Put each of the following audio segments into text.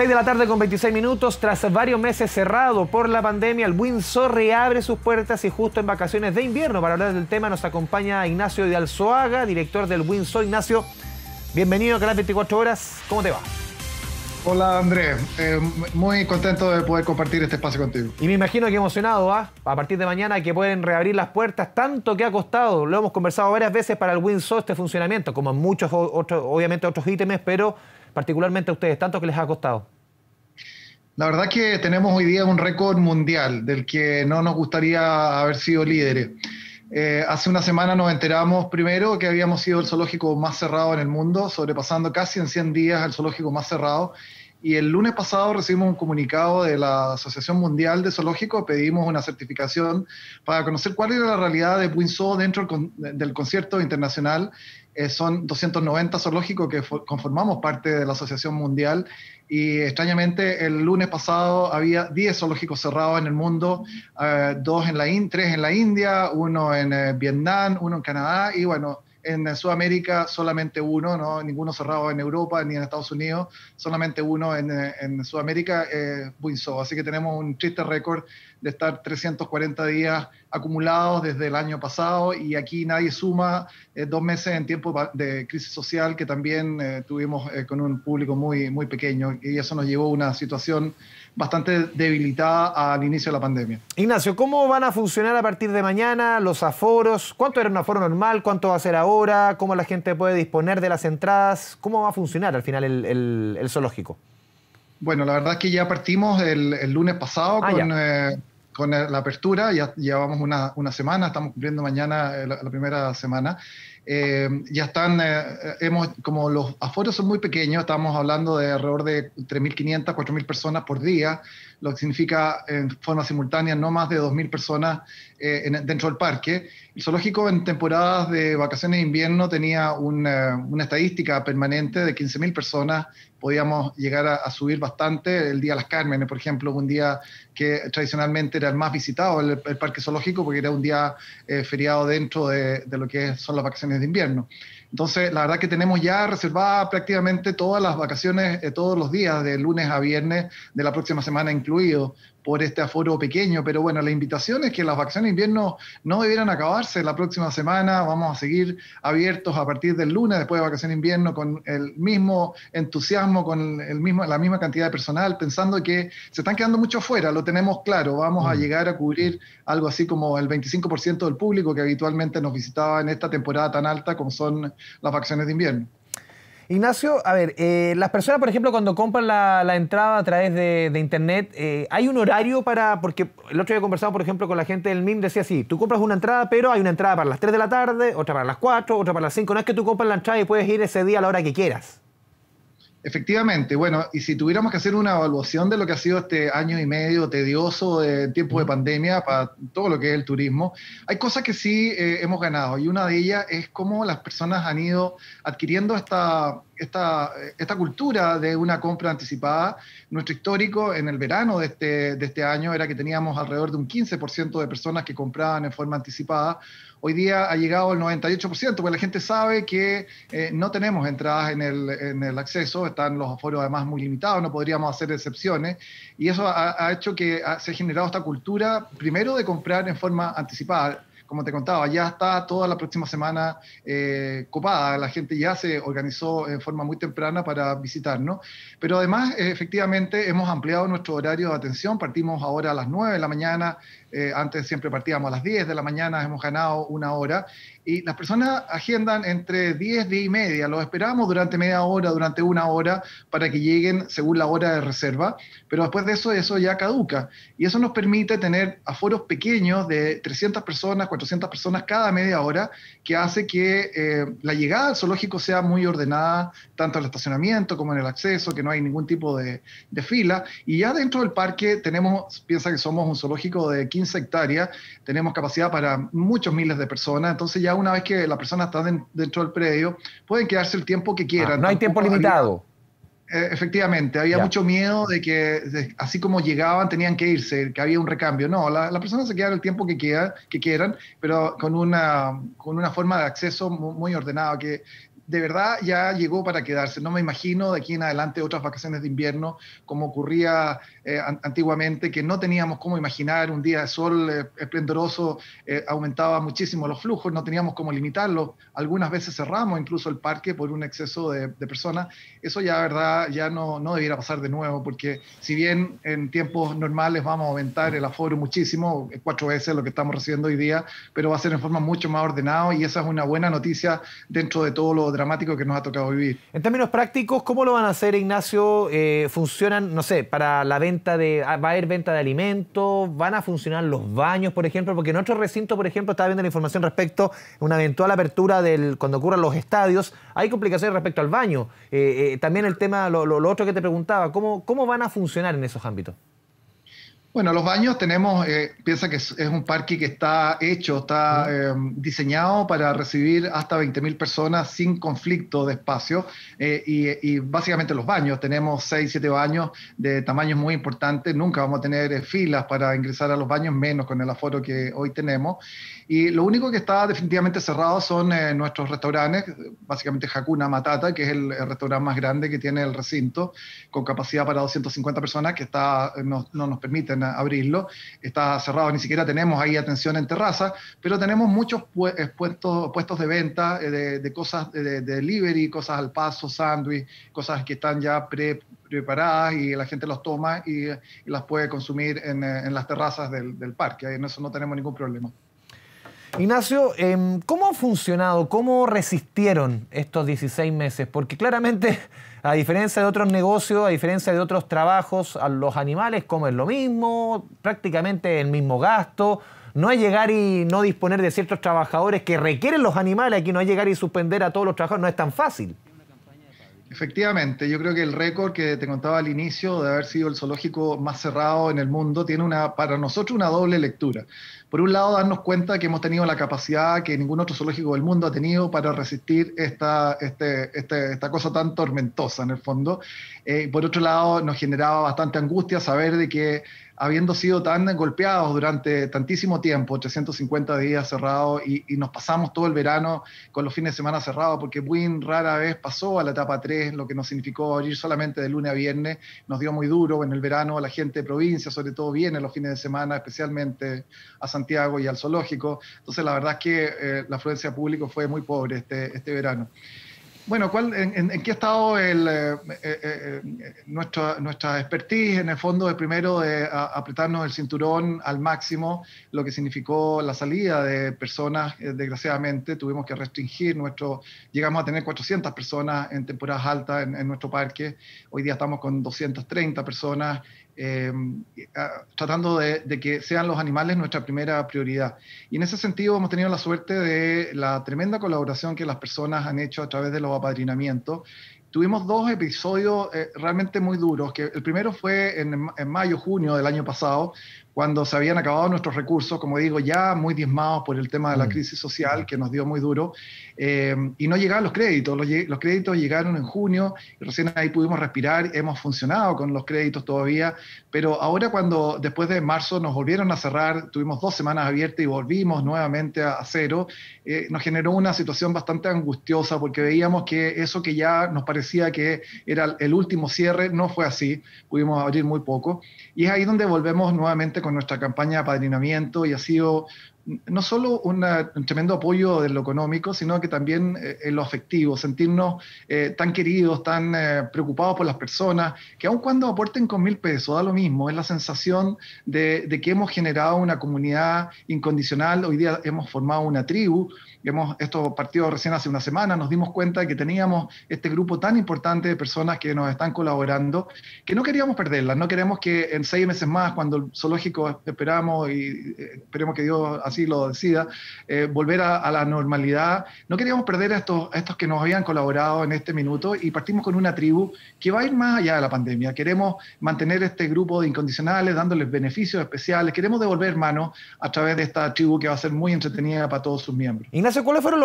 6 de la tarde con 26 minutos, tras varios meses cerrado por la pandemia, el Windsor reabre sus puertas y justo en vacaciones de invierno. Para hablar del tema nos acompaña Ignacio de Alzoaga, director del Windsor. Ignacio, bienvenido a Canal 24 Horas. ¿Cómo te va? Hola Andrés, eh, muy contento de poder compartir este espacio contigo. Y me imagino que emocionado, va ¿ah? A partir de mañana que pueden reabrir las puertas, tanto que ha costado, lo hemos conversado varias veces para el Windsor este funcionamiento, como en muchos otros, obviamente otros ítems, pero particularmente a ustedes, tanto que les ha costado? La verdad es que tenemos hoy día un récord mundial del que no nos gustaría haber sido líderes. Eh, hace una semana nos enteramos primero que habíamos sido el zoológico más cerrado en el mundo, sobrepasando casi en 100 días al zoológico más cerrado. Y el lunes pasado recibimos un comunicado de la Asociación Mundial de Zoológicos, pedimos una certificación para conocer cuál era la realidad de Buinzó dentro del concierto internacional. Eh, son 290 zoológicos que conformamos parte de la Asociación Mundial y extrañamente el lunes pasado había 10 zoológicos cerrados en el mundo, eh, dos en la in tres en la India, uno en eh, Vietnam, uno en Canadá y bueno, en Sudamérica solamente uno, ¿no? ninguno cerrado en Europa ni en Estados Unidos, solamente uno en, eh, Sudamérica, eh, Así que tenemos un triste récord de estar 340 días acumulados desde el año pasado y aquí nadie suma eh, dos meses en tiempo de crisis social que también eh, tuvimos con un público muy, muy pequeño y eso nos llevó a una situación bastante debilitada al inicio de la pandemia. Ignacio, ¿cómo van a funcionar a partir de mañana los aforos? ¿Cuánto era un aforo normal? ¿Cuánto va a ser ahora? ¿Cómo la gente puede disponer de las entradas? ¿Cómo va a funcionar al final el, zoológico? Bueno, la verdad es que ya partimos el, lunes pasado ah, con, eh, eh, la apertura, ya llevamos una, semana, estamos cumpliendo mañana eh, la primera semana. Em, ya están, eh, eh, como los aforos son muy pequeños, estamos hablando de alrededor de 3.500, 4.000 personas por día, lo que significa en forma simultánea no más de 2.000 personas eh, dentro del parque. El zoológico en temporadas de vacaciones de invierno tenía eh, una, estadística permanente de 15.000 personas. Podíamos llegar a, subir bastante. El Día de las Cármenes, por ejemplo, un día que tradicionalmente era el más visitado, el, parque zoológico, porque era un día eh, feriado dentro de lo que son las vacaciones de invierno. Entonces, la verdad que tenemos ya reservadas prácticamente todas las vacaciones, eh, todos los días, de lunes a viernes de la próxima semana incluido, por este aforo pequeño. Pero bueno, la invitación es que las vacaciones de invierno no debieran acabarse la próxima semana. Vamos a seguir abiertos a partir del lunes, después de vacaciones de invierno, con el mismo entusiasmo, con el mismo, la misma cantidad de personal, pensando que se están quedando mucho afuera, lo tenemos claro. Vamos a mm. llegar a cubrir algo así como el 25% del público que habitualmente nos visitaba en esta temporada tan alta como son las vacaciones de invierno. Ignacio, a ver, eh, las personas, por ejemplo, cuando compran la, entrada a través de, Internet, eh, ¿hay un horario para...? Porque el otro día he conversado, por ejemplo, con la gente del MIM, decía así, tú compras una entrada, pero hay una entrada para las 3 de la tarde, otra para las 4, otra para las 5. No es que tú compras la entrada y puedes ir ese día a la hora que quieras. Efectivamente, bueno, y si tuviéramos que hacer una evaluación de lo que ha sido este año y medio tedioso de tiempo de pandemia para todo lo que es el turismo, hay cosas que sí eh, hemos ganado y una de ellas es cómo las personas han ido adquiriendo esta esta, esta, cultura de una compra anticipada. Nuestro histórico en el verano de este, este año era que teníamos alrededor de un 15% de personas que compraban en forma anticipada. Hoy día ha llegado al 98%, porque la gente sabe que eh, no tenemos entradas en el, acceso, están los aforos además muy limitados, no podríamos hacer excepciones. Y eso ha, ha hecho que se ha generado esta cultura, primero de comprar en forma anticipada como te contaba, ya está toda la próxima semana eh, copada, la gente ya se organizó en forma muy temprana para visitarnos, pero además efectivamente hemos ampliado nuestro horario de atención, partimos ahora a las 9 de la mañana, eh, antes siempre partíamos a las 10 de la mañana, hemos ganado una hora, y las personas agendan entre 10, y media, los esperamos durante media hora, durante una hora, para que lleguen según la hora de reserva, pero después de eso, eso ya caduca, y eso nos permite tener aforos pequeños de 300 personas, 400 personas cada media hora, que hace que eh, la llegada al zoológico sea muy ordenada, tanto en el estacionamiento como en el acceso, que no hay ningún tipo de, fila. Y ya dentro del parque tenemos, piensa que somos un zoológico de 15 hectáreas, tenemos capacidad para muchos miles de personas, entonces ya una vez que la persona está dentro del predio, pueden quedarse el tiempo que quieran. Ah, no hay tiempo limitado. Eh, efectivamente, había mucho miedo de que así como llegaban tenían que irse, que había un recambio. No, la, la persona se queda el tiempo que, queda, que quieran, pero con una, con una forma de acceso muy, muy ordenada, que de verdad ya llegó para quedarse. No me imagino de aquí en adelante otras vacaciones de invierno como ocurría eh, antiguamente que no teníamos cómo imaginar un día de sol eh, esplendoroso, eh, aumentaba muchísimo los flujos, no teníamos cómo limitarlo Algunas veces cerramos incluso el parque por un exceso de, personas. Eso ya, verdad, ya no, no, debiera pasar de nuevo, porque si bien en tiempos normales vamos a aumentar el aforo muchísimo, cuatro veces lo que estamos recibiendo hoy día, pero va a ser en forma mucho más ordenada y esa es una buena noticia dentro de todo lo dramático que nos ha tocado vivir. En términos prácticos, ¿cómo lo van a hacer, Ignacio? ¿Funcionan, no sé, para la venta? de, ah, va a haber venta de alimentos, van a funcionar los baños, por ejemplo, porque en otro recinto, por ejemplo, estaba viendo la información respecto a una eventual apertura del, cuando ocurran los estadios, hay complicaciones respecto al baño. Eh, eh, también el tema, lo, otro que te preguntaba, ¿cómo, ¿cómo van a funcionar en esos ámbitos? Bueno, los baños tenemos, eh, piensa que es, un parque que está hecho, está eh, diseñado para recibir hasta 20.000 personas sin conflicto de espacio eh, y, básicamente los baños, tenemos 6, 7 baños de tamaños muy importantes, nunca vamos a tener filas para ingresar a los baños, menos con el aforo que hoy tenemos. Y lo único que está definitivamente cerrado son nuestros restaurantes, básicamente Hakuna Matata, que es el, restaurante más grande que tiene el recinto, con capacidad para 250 personas, que está, no nos permiten abrirlo. Está cerrado, ni siquiera tenemos ahí atención en terraza, pero tenemos muchos eh, puestos, puestos de venta eh, de, cosas eh, de, delivery, cosas al paso, sándwich, cosas que están ya preparadas y la gente los toma y, las puede consumir en, las terrazas del, del parque. En eso no tenemos ningún problema. Ignacio, em, ¿cómo ha funcionado? ¿Cómo resistieron estos 16 meses? Porque claramente, a diferencia de otros negocios, a diferencia de otros trabajos, a los animales comen lo mismo, prácticamente el mismo gasto. No es llegar y no disponer de ciertos trabajadores que requieren los animales, aquí no es llegar y suspender a todos los trabajadores, no es tan fácil. Efectivamente, yo creo que el récord que te contaba al inicio de haber sido el zoológico más cerrado en el mundo tiene una, para nosotros una doble lectura. Por un lado, darnos cuenta que hemos tenido la capacidad que ningún otro zoológico del mundo ha tenido para resistir esta, este, este, esta cosa tan tormentosa en el fondo. Eh, por otro lado, nos generaba bastante angustia saber de que habiendo sido tan golpeados durante tantísimo tiempo, 350 días cerrados, y, nos pasamos todo el verano con los fines de semana cerrados, porque muy rara vez pasó a la etapa 3, lo que nos significó ir solamente de lunes a viernes, nos dio muy duro en el verano, a la gente de provincia sobre todo viene los fines de semana, especialmente a Santiago y al zoológico, entonces la verdad es que eh, la afluencia pública público fue muy pobre este, este verano. Bueno, ¿cuál, en, qué ha estado el, eh, eh, eh, nuestra, nuestra expertise? En el fondo, de primero, de apretarnos el cinturón al máximo, lo que significó la salida de personas, desgraciadamente, tuvimos que restringir nuestro, llegamos a tener 400 personas en temporadas altas en, en, nuestro parque, hoy día estamos con 230 personas, eh, tratando de, que sean los animales nuestra primera prioridad. Y en ese sentido hemos tenido la suerte de la tremenda colaboración que las personas han hecho a través de los apadrinamientos. Tuvimos dos episodios eh, realmente muy duros, que el primero fue en, en mayo, junio del año pasado, cuando se habían acabado nuestros recursos, como digo, ya muy diezmados por el tema de la mm. crisis social que nos dio muy duro, eh, y no llegaban los créditos. Los, créditos llegaron en junio, y recién ahí pudimos respirar, hemos funcionado con los créditos todavía, pero ahora cuando después de marzo nos volvieron a cerrar, tuvimos dos semanas abiertas y volvimos nuevamente a, cero, eh, nos generó una situación bastante angustiosa porque veíamos que eso que ya nos parecía que era el último cierre no fue así, pudimos abrir muy poco, y es ahí donde volvemos nuevamente con nuestra campaña de apadrinamiento y ha sido no solo un tremendo apoyo de lo económico, sino que también eh, en lo afectivo, sentirnos eh, tan queridos, tan eh, preocupados por las personas, que aun cuando aporten con mil pesos, da lo mismo, es la sensación de, que hemos generado una comunidad incondicional, hoy día hemos formado una tribu, hemos, esto partido recién hace una semana, nos dimos cuenta de que teníamos este grupo tan importante de personas que nos están colaborando, que no queríamos perderlas, no queremos que en seis meses más, cuando el zoológico esperamos y esperemos que Dios así lo decida eh, volver a, la normalidad. No queríamos perder a estos, estos que nos habían colaborado en este minuto y partimos con una tribu que va a ir más allá de la pandemia. Queremos mantener este grupo de incondicionales, dándoles beneficios especiales. Queremos devolver mano a través de esta tribu que va a ser muy entretenida para todos sus miembros. Ignacio, ¿cuáles fueron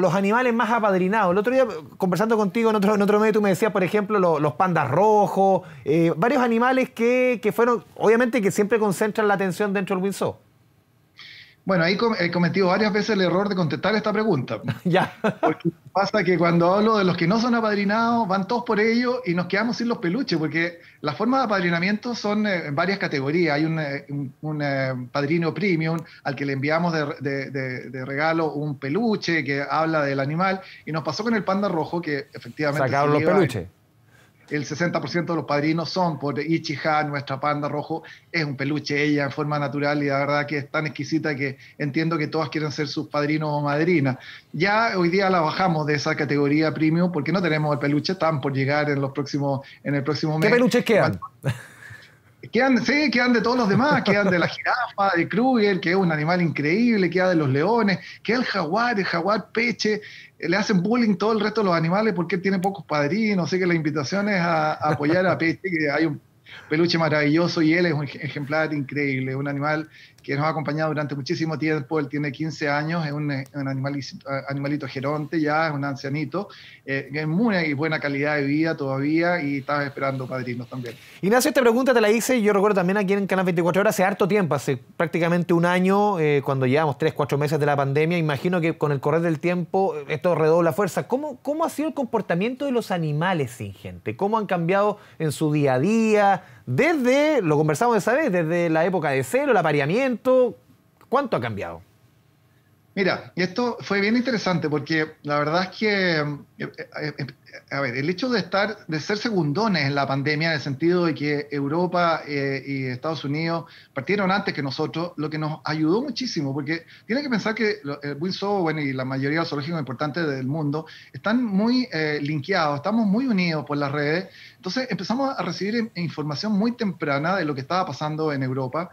los, animales más apadrinados? El otro día, conversando contigo en otro, en otro medio, tú me decías, por ejemplo, los, pandas rojos, eh, varios animales que, fueron, obviamente, que siempre concentran la atención dentro del Windsor. Bueno, ahí he cometido varias veces el error de contestar esta pregunta. ya. Porque pasa que cuando hablo de los que no son apadrinados, van todos por ello y nos quedamos sin los peluches, porque las formas de apadrinamiento son eh, en varias categorías. Hay un, eh, eh, padrino premium al que le enviamos de, de, regalo un peluche que habla del animal, y nos pasó con el panda rojo que efectivamente... Sacaron los peluches el 60% de los padrinos son por Ichiha, nuestra panda rojo, es un peluche ella en forma natural y la verdad que es tan exquisita que entiendo que todas quieren ser sus padrinos o madrinas. Ya hoy día la bajamos de esa categoría premium porque no tenemos el peluche, tan por llegar en, los próximos, en el próximo mes. ¿Qué peluches quedan? Quedan, sí, quedan de todos los demás, quedan de la jirafa, de Kruger, que es un animal increíble, queda de los leones, queda el jaguar, el jaguar peche, le hacen bullying todo el resto de los animales porque tiene pocos padrinos, así que la invitación es a, a apoyar a Peche, que hay un peluche maravilloso y él es un ejemplar increíble, un animal que nos ha acompañado durante muchísimo tiempo. Él tiene 15 años, es un, animalito, geronte ya, es un ancianito, eh, es muy buena calidad de vida todavía y está esperando padrinos también. Ignacio, esta pregunta te la hice, yo recuerdo también aquí en Canal 24 Horas hace harto tiempo, hace prácticamente un año, eh, cuando llevamos 3, 4 meses de la pandemia. Imagino que con el correr del tiempo eh, esto redobla fuerza. ¿Cómo, cómo ha sido el comportamiento de los animales sin gente? ¿Cómo han cambiado en su día a día? desde, lo conversamos esa vez, desde la época de cero, el apareamiento, ¿cuánto ha cambiado? Mira, y esto fue bien interesante porque la verdad es que eh, eh, eh, a ver, el hecho de estar, de ser segundones en la pandemia, en el sentido de que Europa y Estados Unidos partieron antes que nosotros, lo que nos ayudó muchísimo, porque tiene que pensar que el bueno y la mayoría de los zoológicos importantes del mundo están muy linkeados, estamos muy unidos por las redes, entonces empezamos a recibir información muy temprana de lo que estaba pasando en Europa,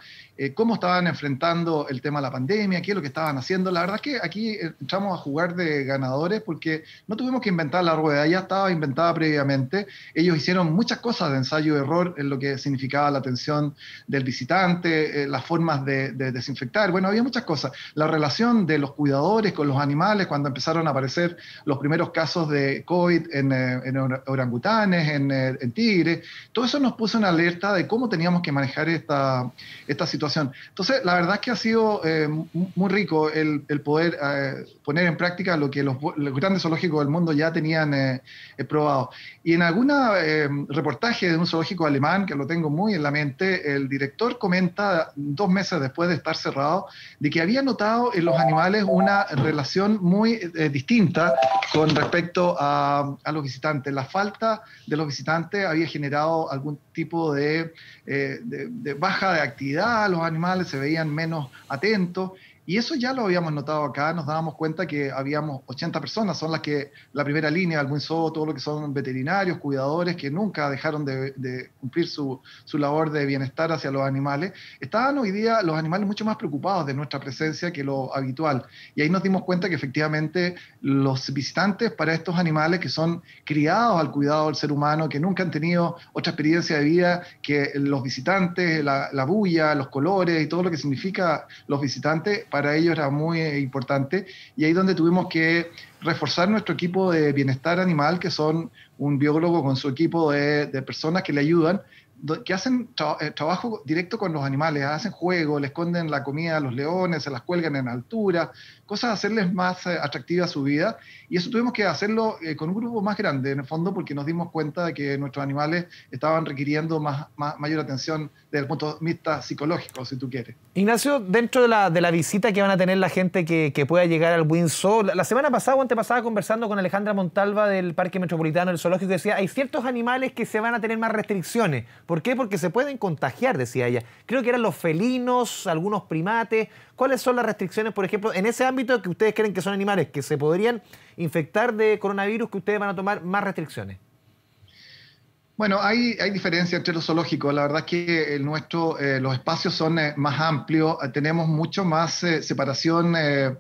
cómo estaban enfrentando el tema de la pandemia, qué es lo que estaban haciendo. La verdad es que aquí entramos a jugar de ganadores porque no tuvimos que inventar la rueda, ya estaba inventada previamente. Ellos hicieron muchas cosas de ensayo y error en lo que significaba la atención del visitante, eh, las formas de, desinfectar, bueno, había muchas cosas. La relación de los cuidadores con los animales, cuando empezaron a aparecer los primeros casos de COVID en, eh, orangutanes, eh, en, tigres, todo eso nos puso en alerta de cómo teníamos que manejar esta, esta situación. Entonces, la verdad es que ha sido muy rico el, poder poner en práctica lo que los, los grandes zoológicos del mundo ya tenían eh, eh, probado. Y en algún eh, reportaje de un zoológico alemán, que lo tengo muy en la mente, el director comenta dos meses después de estar cerrado, de que había notado en los animales una relación muy distinta con respecto a, los visitantes. La falta de los visitantes había generado algún tipo de, de baja de actividad, los animales se veían menos atentos y eso ya lo habíamos notado acá, nos dábamos cuenta que habíamos 80 personas, son las que, la primera línea, el buen todo lo que son veterinarios, cuidadores, que nunca dejaron de, cumplir su, su, labor de bienestar hacia los animales. Estaban hoy día los animales mucho más preocupados de nuestra presencia que lo habitual. Y ahí nos dimos cuenta que efectivamente los visitantes para estos animales que son criados al cuidado del ser humano, que nunca han tenido otra experiencia de vida que los visitantes, la, la bulla, los colores y todo lo que significa los visitantes, para ellos era muy eh, importante y ahí donde tuvimos que reforzar nuestro equipo de bienestar animal, que son un biólogo con su equipo de, personas que le ayudan, que hacen eh, trabajo directo con los animales, ¿ah? hacen juego, le esconden la comida a los leones, se las cuelgan en altura, cosas hacerles más eh, atractiva su vida. Y eso tuvimos que hacerlo con un grupo más grande, en el fondo, porque nos dimos cuenta de que nuestros animales estaban requiriendo mayor atención desde el punto de vista psicológico, si tú quieres. Ignacio, dentro de la, visita que van a tener la gente que, pueda llegar al Windsor, la semana pasada o antepasada conversando con Alejandra Montalva del Parque Metropolitano del Zoológico, decía, hay ciertos animales que se van a tener más restricciones. ¿Por qué? Porque se pueden contagiar, decía ella. Creo que eran los felinos, algunos primates. ¿Cuáles son las restricciones, por ejemplo, en ese ámbito que ustedes creen que son animales que se podrían infectar de coronavirus que ustedes van a tomar más restricciones? Bueno, hay, hay diferencia entre los zoológicos. La verdad es que el nuestro, eh, los espacios son eh, más amplios, tenemos mucho más eh, separación eh,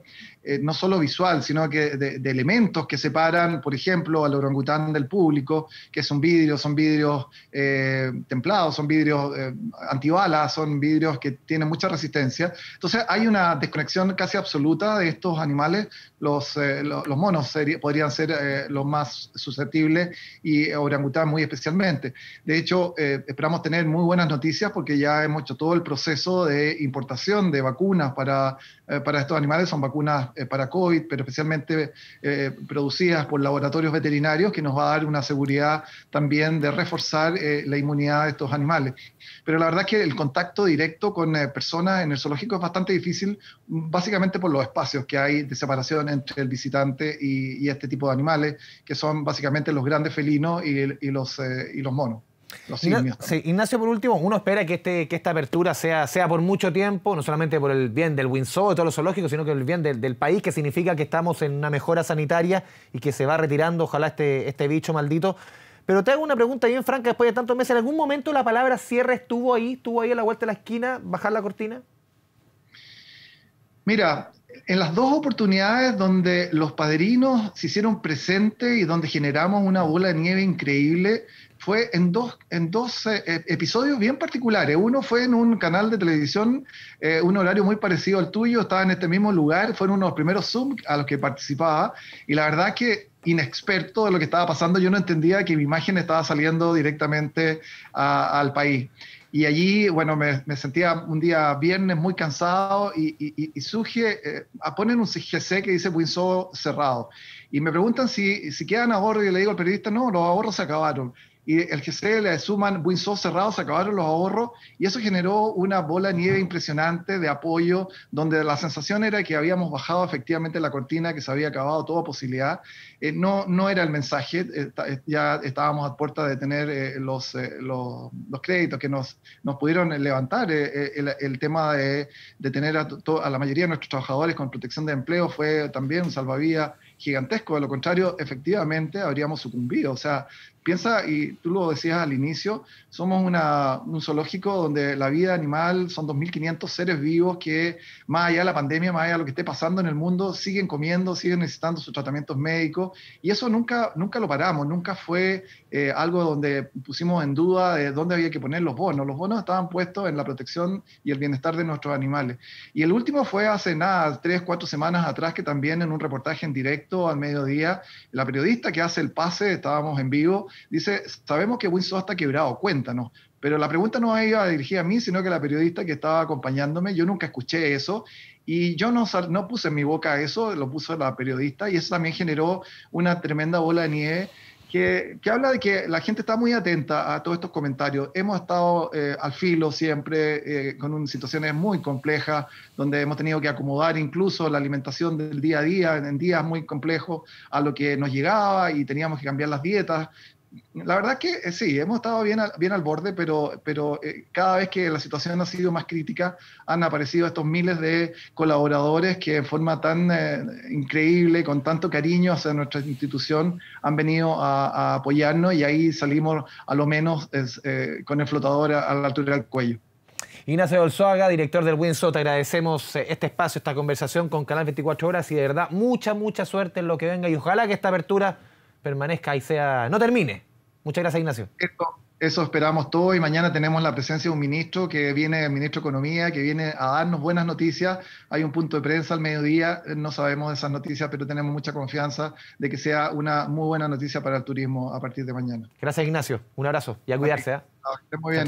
eh, no solo visual, sino que de, elementos que separan, por ejemplo, al orangután del público, que es un vidrio, son vidrios eh, templados, son vidrios eh, antibalas, son vidrios que tienen mucha resistencia. Entonces hay una desconexión casi absoluta de estos animales. Los, los, monos podrían ser los más susceptibles y orangután muy especialmente. De hecho, esperamos tener muy buenas noticias porque ya hemos hecho todo el proceso de importación de vacunas para, para estos animales. Son vacunas eh, para COVID, pero especialmente eh, producidas por laboratorios veterinarios, que nos va a dar una seguridad también de reforzar eh, la inmunidad de estos animales. Pero la verdad es que el contacto directo con personas en el zoológico es bastante difícil, básicamente por los espacios que hay de separación entre el visitante y, este tipo de animales, que son básicamente los grandes felinos y, los, y los monos. Ignacio, por último, uno espera que, este, esta apertura sea, por mucho tiempo, no solamente por el bien del Windsor, de todos los zoológicos, sino que el bien del, país, que significa que estamos en una mejora sanitaria y que se va retirando, ojalá, este, este bicho maldito. Pero te hago una pregunta bien franca después de tantos meses. ¿En algún momento la palabra cierre estuvo ahí, estuvo ahí a la vuelta de la esquina, bajar la cortina? Mira, en las dos oportunidades donde los padrinos se hicieron presentes y donde generamos una bola de nieve increíble, fue en dos, en dos eh, eh, episodios bien particulares. Uno fue en un canal de televisión, eh, un horario muy parecido al tuyo, estaba en este mismo lugar, fueron unos primeros Zoom a los que participaba y la verdad que inexperto de lo que estaba pasando, yo no entendía que mi imagen estaba saliendo directamente al país. Y allí, bueno, me, sentía un día viernes muy cansado y, surge, ponen un CGC que dice Winsor cerrado. Y me preguntan si, si quedan ahorros y le digo al periodista, no, los ahorros se acabaron y el GC le suman Winsor cerrados, se acabaron los ahorros y eso generó una bola nieve impresionante de apoyo, donde la sensación era que habíamos bajado efectivamente la cortina, que se había acabado toda posibilidad. Eh, no, no era el mensaje, eh, ya estábamos a puerta de tener eh, los, los, créditos que nos, nos pudieron levantar. El, tema de, de tener a, la mayoría de nuestros trabajadores con protección de empleo fue también un salvavidas gigantesco, de lo contrario, efectivamente habríamos sucumbido. O sea, Piensa, y tú lo decías al inicio, somos un zoológico donde la vida animal son 2.500 seres vivos que, más allá de la pandemia, más allá de lo que esté pasando en el mundo, siguen comiendo, siguen necesitando sus tratamientos médicos. Y eso nunca, nunca lo paramos, nunca fue eh, algo donde pusimos en duda de dónde había que poner los bonos. Los bonos estaban puestos en la protección y el bienestar de nuestros animales. Y el último fue hace nada, tres, cuatro semanas atrás, que también en un reportaje en directo al mediodía, la periodista que hace el pase, estábamos en vivo, Dice, sabemos que Winsor está quebrado, cuéntanos. Pero la pregunta no iba dirigida a mí, sino que a la periodista que estaba acompañándome, yo nunca escuché eso y yo no, no puse en mi boca eso, lo puso la periodista y eso también generó una tremenda bola de nieve que, habla de que la gente está muy atenta a todos estos comentarios. Hemos estado eh, al filo siempre, eh, con situaciones muy complejas, donde hemos tenido que acomodar incluso la alimentación del día a día, en, en días muy complejos, a lo que nos llegaba y teníamos que cambiar las dietas la verdad que eh, sí, hemos estado bien al, borde, pero, pero eh, cada vez que la situación ha sido más crítica, han aparecido estos miles de colaboradores que en forma tan eh, increíble, con tanto cariño hacia nuestra institución, han venido a, apoyarnos y ahí salimos a lo menos con el flotador a, la altura del cuello. Ignacio Bolsoaga, director del Winsot, agradecemos este espacio, esta conversación con Canal 24 Horas y de verdad mucha, mucha suerte en lo que venga y ojalá que esta apertura permanezca y sea, no termine. Muchas gracias, Ignacio. eso esperamos todo y mañana tenemos la presencia de un ministro que viene, el ministro de Economía, que viene a darnos buenas noticias. Hay un punto de prensa al mediodía, no sabemos esas noticias, pero tenemos mucha confianza de que sea una muy buena noticia para el turismo a partir de mañana. Gracias, Ignacio. Un abrazo y a cuidarse. ¿eh? muy bien.